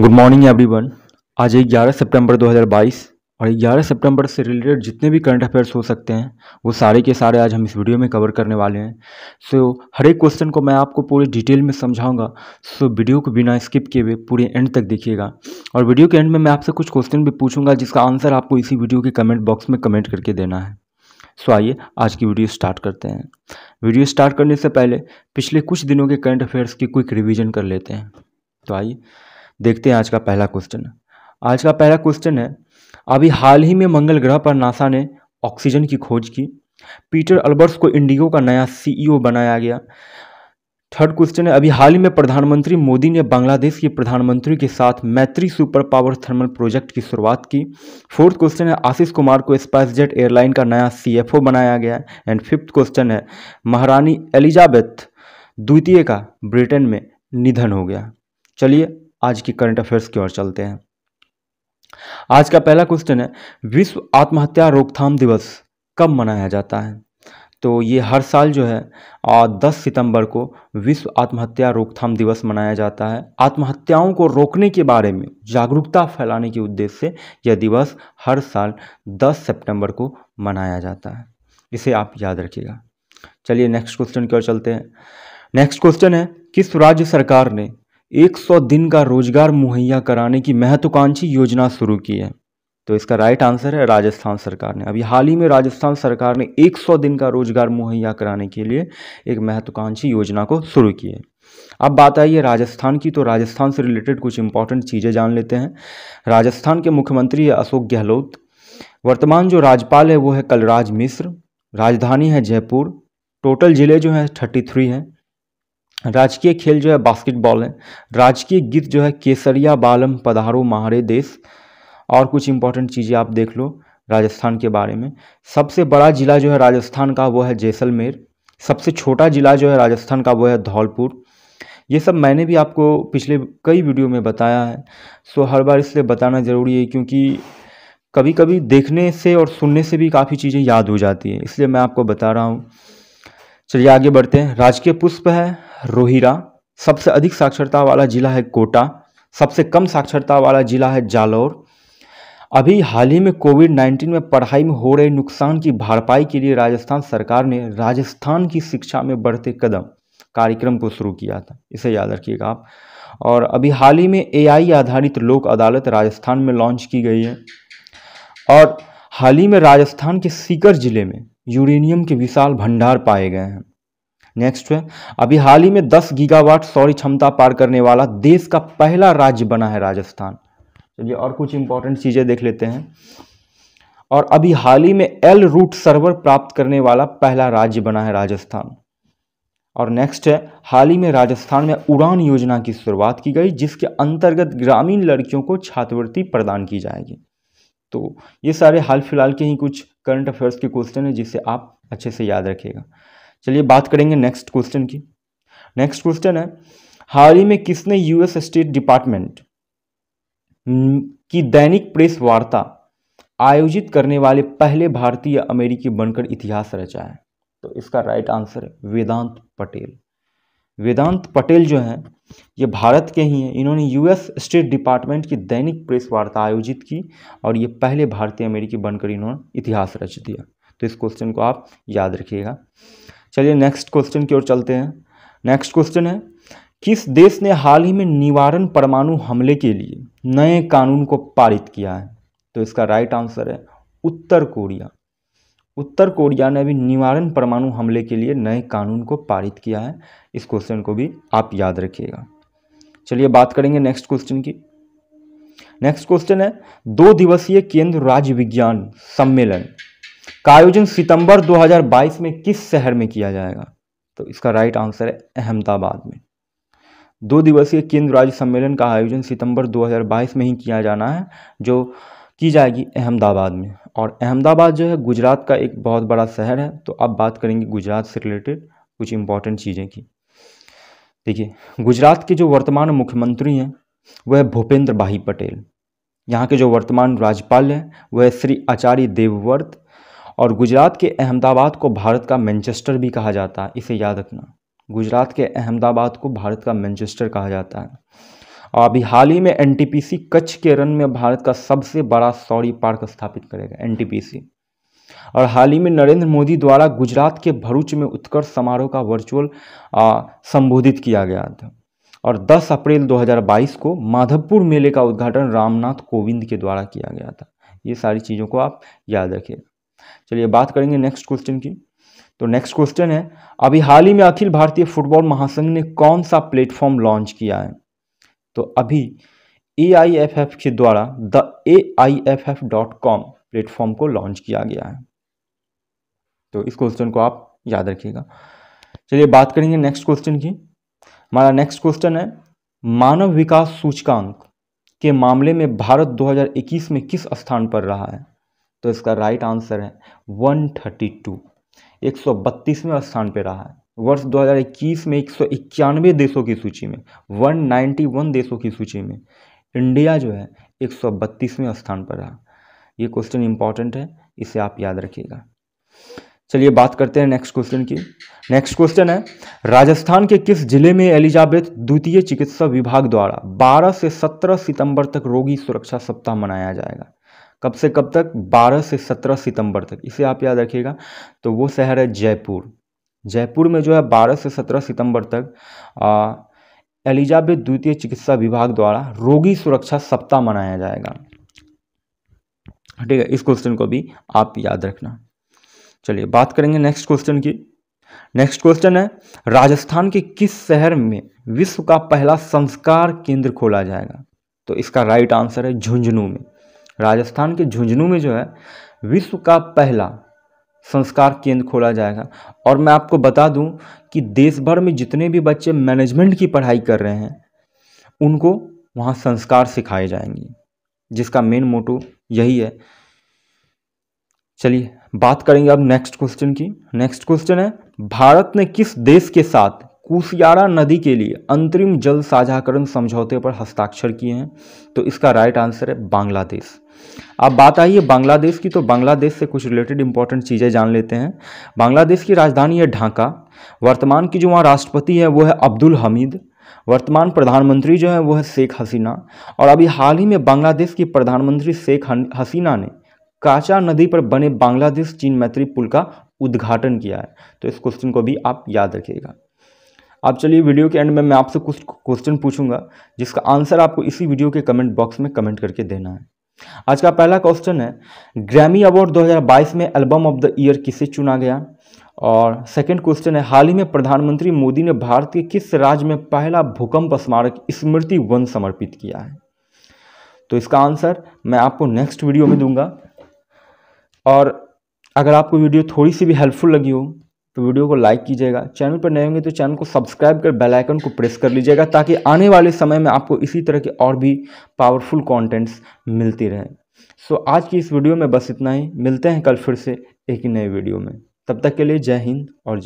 good morning everyone आज 11 सितंबर 2022 और 11 सितंबर से रिलेटेड जितने भी करंट अफेयर्स हो सकते हैं वो सारे के सारे आज हम इस वीडियो में कवर करने वाले हैं सो so, हर एक क्वेश्चन को मैं आपको पूरे डिटेल में समझाऊंगा सो so, वीडियो को बिना स्किप किए हुए पूरे एंड तक देखिएगा और वीडियो के एंड में मैं आपसे कुछ क्वेश्चन भी पूछूंगा जिसका आंसर आपको इसी वीडियो के कमेंट बॉक्स में कमेंट करके देना है सो so, आइए आज की वीडियो स्टार्ट करते हैं वीडियो स्टार्ट करने से पहले पिछले कुछ दिनों के करंट अफेयर्स की क्विक रिविजन कर लेते हैं तो आइए देखते हैं आज का पहला क्वेश्चन आज का पहला क्वेश्चन है अभी हाल ही में मंगल ग्रह पर नासा ने ऑक्सीजन की खोज की पीटर अल्बर्ट्स को इंडिगो का नया सीईओ e बनाया गया थर्ड क्वेश्चन है अभी हाल ही में प्रधानमंत्री मोदी ने बांग्लादेश के प्रधानमंत्री के साथ मैत्री सुपर पावर थर्मल प्रोजेक्ट की शुरुआत की फोर्थ क्वेश्चन है आशीष कुमार को स्पाइस जेट एयरलाइन का नया सीएफओ बनाया गया एंड फिफ्थ क्वेश्चन है महारानी एलिजाबेथ द्वितीय का ब्रिटेन में निधन हो गया चलिए आज की करंट अफेयर्स की ओर चलते हैं आज का पहला क्वेश्चन है विश्व आत्महत्या रोकथाम दिवस कब मनाया जाता है तो ये हर साल जो है और 10 सितंबर को विश्व आत्महत्या रोकथाम दिवस मनाया जाता है आत्महत्याओं को रोकने के बारे में जागरूकता फैलाने के उद्देश्य से यह दिवस हर साल 10 सितंबर को मनाया जाता है इसे आप याद रखिएगा चलिए नेक्स्ट क्वेश्चन की ओर चलते हैं नेक्स्ट क्वेश्चन है किस राज्य सरकार ने 100 दिन का रोजगार मुहैया कराने की महत्वाकांक्षी योजना शुरू की है तो इसका राइट आंसर है राजस्थान सरकार ने अभी हाल ही में राजस्थान सरकार ने 100 दिन का रोजगार मुहैया कराने के लिए एक महत्वाकांक्षी योजना को शुरू की है अब बात आई है राजस्थान की तो राजस्थान से रिलेटेड कुछ इंपॉर्टेंट चीज़ें जान लेते हैं राजस्थान के मुख्यमंत्री है अशोक गहलोत वर्तमान जो राज्यपाल है वो है कलराज मिश्र राजधानी है जयपुर टोटल ज़िले जो हैं थर्टी थ्री हैं राजकीय खेल जो है बास्केटबॉल है राजकीय गीत जो है केसरिया बालम पधारो महारे देश और कुछ इंपॉर्टेंट चीज़ें आप देख लो राजस्थान के बारे में सबसे बड़ा ज़िला जो है राजस्थान का वो है जैसलमेर सबसे छोटा ज़िला जो है राजस्थान का वो है धौलपुर ये सब मैंने भी आपको पिछले कई वीडियो में बताया है सो हर बार इसलिए बताना ज़रूरी है क्योंकि कभी कभी देखने से और सुनने से भी काफ़ी चीज़ें याद हो जाती हैं इसलिए मैं आपको बता रहा हूँ चलिए आगे बढ़ते हैं राजकीय पुष्प है रोहिरा सबसे अधिक साक्षरता वाला जिला है कोटा सबसे कम साक्षरता वाला जिला है जालौर अभी हाल ही में कोविड 19 में पढ़ाई में हो रहे नुकसान की भरपाई के लिए राजस्थान सरकार ने राजस्थान की शिक्षा में बढ़ते कदम कार्यक्रम को शुरू किया था इसे याद रखिएगा आप और अभी हाल ही में एआई आधारित लोक अदालत राजस्थान में लॉन्च की गई है और हाल ही में राजस्थान के सीकर जिले में यूरेनियम के विशाल भंडार पाए गए हैं नेक्स्ट अभी हाल ही में 10 गीगावाट सौर क्षमता पार करने वाला देश का पहला राज्य बना है राजस्थान चलिए और कुछ इंपॉर्टेंट चीज़ें देख लेते हैं और अभी हाल ही में एल रूट सर्वर प्राप्त करने वाला पहला राज्य बना है राजस्थान और नेक्स्ट है हाल ही में राजस्थान में उड़ान योजना की शुरुआत की गई जिसके अंतर्गत ग्रामीण लड़कियों को छात्रवृत्ति प्रदान की जाएगी तो ये सारे हाल फिलहाल के ही कुछ करंट अफेयर्स के क्वेश्चन हैं जिसे आप अच्छे से याद रखिएगा चलिए बात करेंगे नेक्स्ट क्वेश्चन की नेक्स्ट क्वेश्चन है हाल ही में किसने यूएस स्टेट डिपार्टमेंट की दैनिक प्रेस वार्ता आयोजित करने वाले पहले भारतीय अमेरिकी बनकर इतिहास रचा है तो इसका राइट आंसर है वेदांत पटेल वेदांत पटेल जो है ये भारत के ही हैं इन्होंने यूएस स्टेट डिपार्टमेंट की दैनिक प्रेस वार्ता आयोजित की और ये पहले भारतीय अमेरिकी बनकर इन्होंने इतिहास रच दिया तो इस क्वेश्चन को आप याद रखिएगा चलिए नेक्स्ट क्वेश्चन की ओर चलते हैं नेक्स्ट क्वेश्चन है किस देश ने हाल ही में निवारण परमाणु हमले के लिए नए कानून को पारित किया है तो इसका राइट आंसर है उत्तर कोरिया उत्तर कोरिया ने भी निवारण परमाणु हमले के लिए नए कानून को पारित किया है इस क्वेश्चन को भी आप याद रखिएगा चलिए बात करेंगे नेक्स्ट क्वेश्चन की नेक्स्ट क्वेश्चन है दो दिवसीय केंद्र राज्य विज्ञान सम्मेलन का आयोजन सितंबर 2022 में किस शहर में किया जाएगा तो इसका राइट आंसर है अहमदाबाद में दो दिवसीय केंद्र राज्य सम्मेलन का आयोजन सितंबर 2022 में ही किया जाना है जो की जाएगी अहमदाबाद में और अहमदाबाद जो है गुजरात का एक बहुत बड़ा शहर है तो अब बात करेंगे गुजरात से रिलेटेड कुछ इंपॉर्टेंट चीज़ें की देखिए गुजरात के जो वर्तमान मुख्यमंत्री हैं वह है भूपेंद्र भाई पटेल यहाँ के जो वर्तमान राज्यपाल हैं वह श्री आचार्य देवव्रत और गुजरात के अहमदाबाद को भारत का मैनचेस्टर भी कहा जाता है इसे याद रखना गुजरात के अहमदाबाद को भारत का मैनचेस्टर कहा जाता है और अभी हाल ही में एनटीपीसी कच्छ के रन में भारत का सबसे बड़ा सौरी पार्क स्थापित करेगा एनटीपीसी और हाल ही में नरेंद्र मोदी द्वारा गुजरात के भरूच में उत्कर्ष समारोह का वर्चुअल संबोधित किया गया था और 10 अप्रैल 2022 को माधवपुर मेले का उद्घाटन रामनाथ कोविंद के द्वारा किया गया था ये सारी चीज़ों को आप याद रखिए चलिए बात करेंगे नेक्स्ट क्वेश्चन की तो नेक्स्ट क्वेश्चन है अभी हाल ही में अखिल भारतीय फुटबॉल महासंघ ने कौन सा प्लेटफॉर्म लॉन्च किया है तो अभी ए के द्वारा द ए प्लेटफॉर्म को लॉन्च किया गया है तो इस क्वेश्चन को आप याद रखिएगा चलिए बात करेंगे नेक्स्ट क्वेश्चन की हमारा नेक्स्ट क्वेश्चन है मानव विकास सूचकांक के मामले में भारत 2021 में किस स्थान पर रहा है तो इसका राइट आंसर है 132 बत्तीसवें स्थान पर रहा है वर्ष 2021 में एक देशों की सूची में 191 देशों की सूची में इंडिया जो है बत्तीसवें स्थान पर रहा ये क्वेश्चन इंपॉर्टेंट है इसे आप याद रखिएगा चलिए बात करते हैं नेक्स्ट क्वेश्चन की नेक्स्ट क्वेश्चन है राजस्थान के किस जिले में एलिजाबेथ द्वितीय चिकित्सा विभाग द्वारा 12 से 17 सितंबर तक रोगी सुरक्षा सप्ताह मनाया जाएगा कब से कब तक 12 से 17 सितंबर तक इसे आप याद रखिएगा तो वो शहर है जयपुर जयपुर में जो है 12 से 17 सितंबर तक एलिजाबेथ द्वितीय चिकित्सा विभाग द्वारा रोगी सुरक्षा सप्ताह मनाया जाएगा ठीक है इस क्वेश्चन को भी आप याद रखना चलिए बात करेंगे नेक्स्ट क्वेश्चन की नेक्स्ट क्वेश्चन है राजस्थान के किस शहर में विश्व का पहला संस्कार केंद्र खोला जाएगा तो इसका राइट आंसर है झुंझुनू में राजस्थान के झुंझुनू में जो है विश्व का पहला संस्कार केंद्र खोला जाएगा और मैं आपको बता दूं कि देश भर में जितने भी बच्चे मैनेजमेंट की पढ़ाई कर रहे हैं उनको वहाँ संस्कार सिखाए जाएंगे जिसका मेन मोटो यही है चलिए बात करेंगे अब नेक्स्ट क्वेश्चन की नेक्स्ट क्वेश्चन है भारत ने किस देश के साथ कुशियारा नदी के लिए अंतरिम जल साझाकरण समझौते पर हस्ताक्षर किए हैं तो इसका राइट आंसर है बांग्लादेश अब बात आई है बांग्लादेश की तो बांग्लादेश से कुछ रिलेटेड इंपॉर्टेंट चीज़ें जान लेते हैं बांग्लादेश की राजधानी है ढाका वर्तमान की जो वहाँ राष्ट्रपति है वो है अब्दुल हमीद वर्तमान प्रधानमंत्री जो है वो है शेख हसीना और अभी हाल ही में बांग्लादेश की प्रधानमंत्री शेख हसीना ने काचा नदी पर बने बांग्लादेश चीन मैत्री पुल का उद्घाटन किया है तो इस क्वेश्चन को भी आप याद रखिएगा अब चलिए वीडियो के एंड में मैं आपसे कुछ क्वेश्चन पूछूंगा जिसका आंसर आपको इसी वीडियो के कमेंट बॉक्स में कमेंट करके देना है आज का पहला क्वेश्चन है ग्रैमी अवार्ड 2022 में एल्बम ऑफ द ईयर किसे चुना गया और सेकंड क्वेश्चन है हाल ही में प्रधानमंत्री मोदी ने भारत के किस राज्य में पहला भूकंप स्मारक स्मृति वन समर्पित किया है तो इसका आंसर मैं आपको नेक्स्ट वीडियो में दूंगा और अगर आपको वीडियो थोड़ी सी भी हेल्पफुल लगी हो तो वीडियो को लाइक कीजिएगा चैनल पर नए होंगे तो चैनल को सब्सक्राइब कर बेल आइकन को प्रेस कर लीजिएगा ताकि आने वाले समय में आपको इसी तरह के और भी पावरफुल कंटेंट्स मिलती रहे सो so, आज की इस वीडियो में बस इतना ही मिलते हैं कल फिर से एक नए वीडियो में तब तक के लिए जय हिंद और जय